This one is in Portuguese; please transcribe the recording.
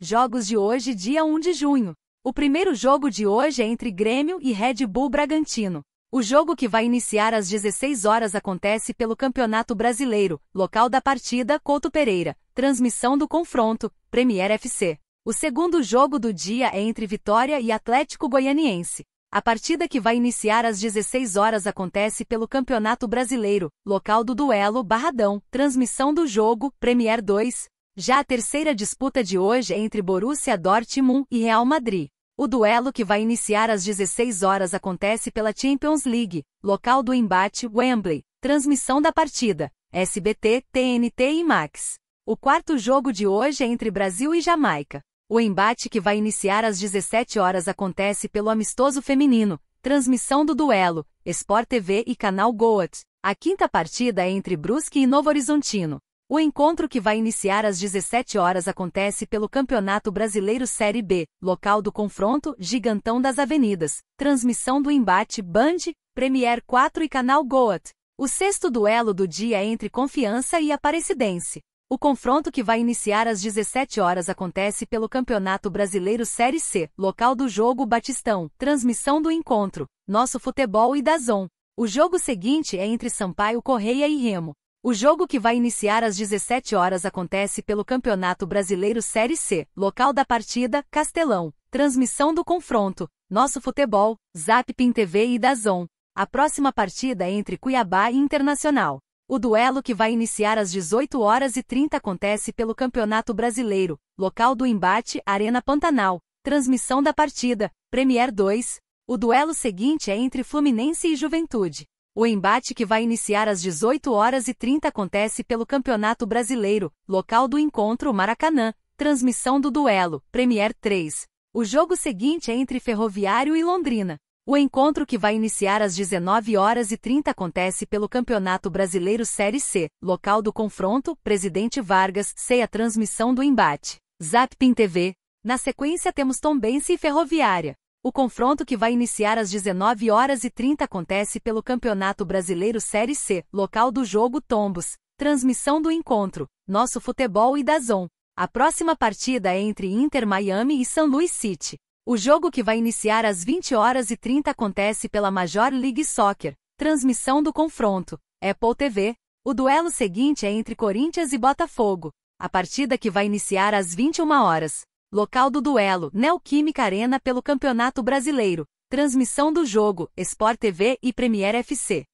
Jogos de hoje, dia 1 de junho. O primeiro jogo de hoje é entre Grêmio e Red Bull Bragantino. O jogo que vai iniciar às 16 horas acontece pelo Campeonato Brasileiro, local da partida Couto Pereira, transmissão do confronto, Premier FC. O segundo jogo do dia é entre Vitória e Atlético Goianiense. A partida que vai iniciar às 16 horas acontece pelo Campeonato Brasileiro, local do duelo Barradão, transmissão do jogo, Premier 2, já a terceira disputa de hoje é entre Borussia Dortmund e Real Madrid. O duelo que vai iniciar às 16 horas acontece pela Champions League, local do embate Wembley. Transmissão da partida: SBT, TNT e Max. O quarto jogo de hoje é entre Brasil e Jamaica. O embate que vai iniciar às 17 horas acontece pelo amistoso feminino. Transmissão do duelo: Sport TV e canal Goat. A quinta partida é entre Brusque e Novo Horizontino. O encontro que vai iniciar às 17 horas acontece pelo Campeonato Brasileiro Série B, local do confronto Gigantão das Avenidas, transmissão do embate Band, Premier 4 e Canal Goat. O sexto duelo do dia é entre Confiança e Aparecidense. O confronto que vai iniciar às 17 horas acontece pelo Campeonato Brasileiro Série C, local do jogo Batistão, transmissão do encontro, Nosso Futebol e Dazon. O jogo seguinte é entre Sampaio Correia e Remo. O jogo que vai iniciar às 17 horas acontece pelo Campeonato Brasileiro Série C, local da partida, Castelão. Transmissão do confronto, Nosso Futebol, Zap Pim TV e Dazon. A próxima partida é entre Cuiabá e Internacional. O duelo que vai iniciar às 18 horas e 30 acontece pelo Campeonato Brasileiro, local do embate, Arena Pantanal. Transmissão da partida, Premier 2. O duelo seguinte é entre Fluminense e Juventude. O embate que vai iniciar às 18 horas e 30 acontece pelo Campeonato Brasileiro, local do encontro Maracanã, transmissão do duelo, Premier 3. O jogo seguinte é entre Ferroviário e Londrina. O encontro que vai iniciar às 19 horas e 30 acontece pelo Campeonato Brasileiro Série C, local do confronto, Presidente Vargas, sei a transmissão do embate. Zap TV. Na sequência temos Tombense e Ferroviária. O confronto que vai iniciar às 19 horas e 30 acontece pelo Campeonato Brasileiro Série C, local do jogo Tombos. Transmissão do encontro: Nosso Futebol e Zon. A próxima partida é entre Inter Miami e San Luis City. O jogo que vai iniciar às 20 horas e 30 acontece pela Major League Soccer. Transmissão do confronto: Apple TV. O duelo seguinte é entre Corinthians e Botafogo. A partida que vai iniciar às 21 horas. Local do duelo, Neoquímica Arena pelo Campeonato Brasileiro. Transmissão do jogo, Sport TV e Premier FC.